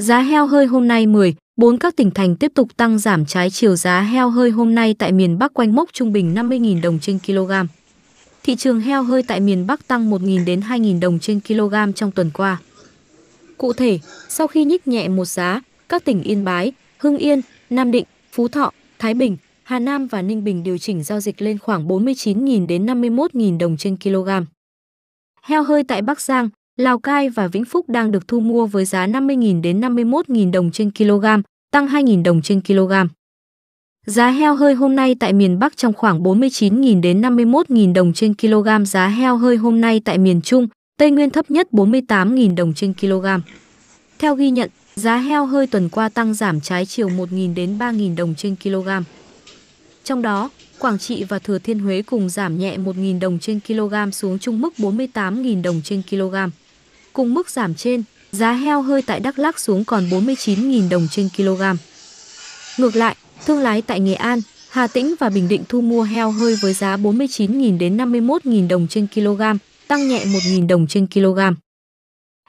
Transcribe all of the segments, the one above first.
Giá heo hơi hôm nay 10, 4 các tỉnh thành tiếp tục tăng giảm trái chiều giá heo hơi hôm nay tại miền Bắc quanh mốc trung bình 50.000 đồng trên kg thị trường heo hơi tại miền Bắc tăng 1.000 đến 2.000 đồng trên kg trong tuần qua. Cụ thể, sau khi nhích nhẹ một giá, các tỉnh Yên Bái, Hưng Yên, Nam Định, Phú Thọ, Thái Bình, Hà Nam và Ninh Bình điều chỉnh giao dịch lên khoảng 49.000 đến 51.000 đồng trên kg. Heo hơi tại Bắc Giang, Lào Cai và Vĩnh Phúc đang được thu mua với giá 50.000 đến 51.000 đồng trên kg, tăng 2.000 đồng trên kg. Giá heo hơi hôm nay tại miền Bắc trong khoảng 49.000 đến 51.000 đồng trên kg, giá heo hơi hôm nay tại miền Trung, Tây Nguyên thấp nhất 48.000 đồng trên kg. Theo ghi nhận, giá heo hơi tuần qua tăng giảm trái chiều 1.000 đến 3.000 đồng trên kg. Trong đó, Quảng Trị và Thừa Thiên Huế cùng giảm nhẹ 1.000 đồng trên kg xuống chung mức 48.000 đồng trên kg. Cùng mức giảm trên, giá heo hơi tại Đắk Lắk xuống còn 49.000 đồng trên kg. Ngược lại, Thương lái tại Nghệ An, Hà Tĩnh và Bình Định thu mua heo hơi với giá 49.000 đến 51.000 đồng trên kg, tăng nhẹ 1.000 đồng trên kg.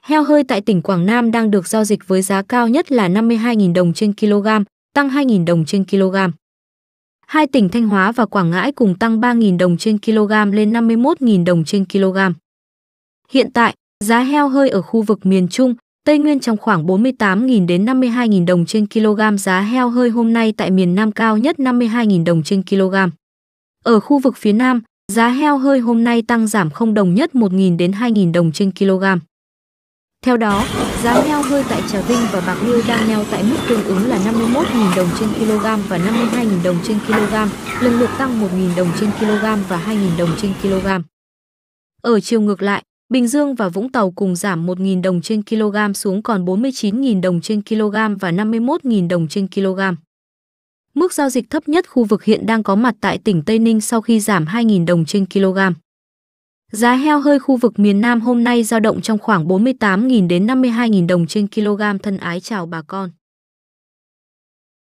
Heo hơi tại tỉnh Quảng Nam đang được giao dịch với giá cao nhất là 52.000 đồng trên kg, tăng 2.000 đồng trên kg. Hai tỉnh Thanh Hóa và Quảng Ngãi cùng tăng 3.000 đồng trên kg lên 51.000 đồng trên kg. Hiện tại, giá heo hơi ở khu vực miền Trung, Tây Nguyên trong khoảng 48.000 đến 52.000 đồng trên kg giá heo hơi hôm nay tại miền Nam cao nhất 52.000 đồng trên kg. Ở khu vực phía Nam, giá heo hơi hôm nay tăng giảm không đồng nhất 1.000 đến 2.000 đồng trên kg. Theo đó, giá heo hơi tại Trà Vinh và Bạc Liêu đang neo tại mức tương ứng là 51.000 đồng trên kg và 52.000 đồng trên kg, lần lượt tăng 1.000 đồng trên kg và 2.000 đồng trên kg. Ở chiều ngược lại, Bình Dương và Vũng Tàu cùng giảm 1.000 đồng trên kg xuống còn 49.000 đồng trên kg và 51.000 đồng trên kg. Mức giao dịch thấp nhất khu vực hiện đang có mặt tại tỉnh Tây Ninh sau khi giảm 2.000 đồng trên kg. Giá heo hơi khu vực miền Nam hôm nay giao động trong khoảng 48.000 đến 52.000 đồng trên kg thân ái chào bà con.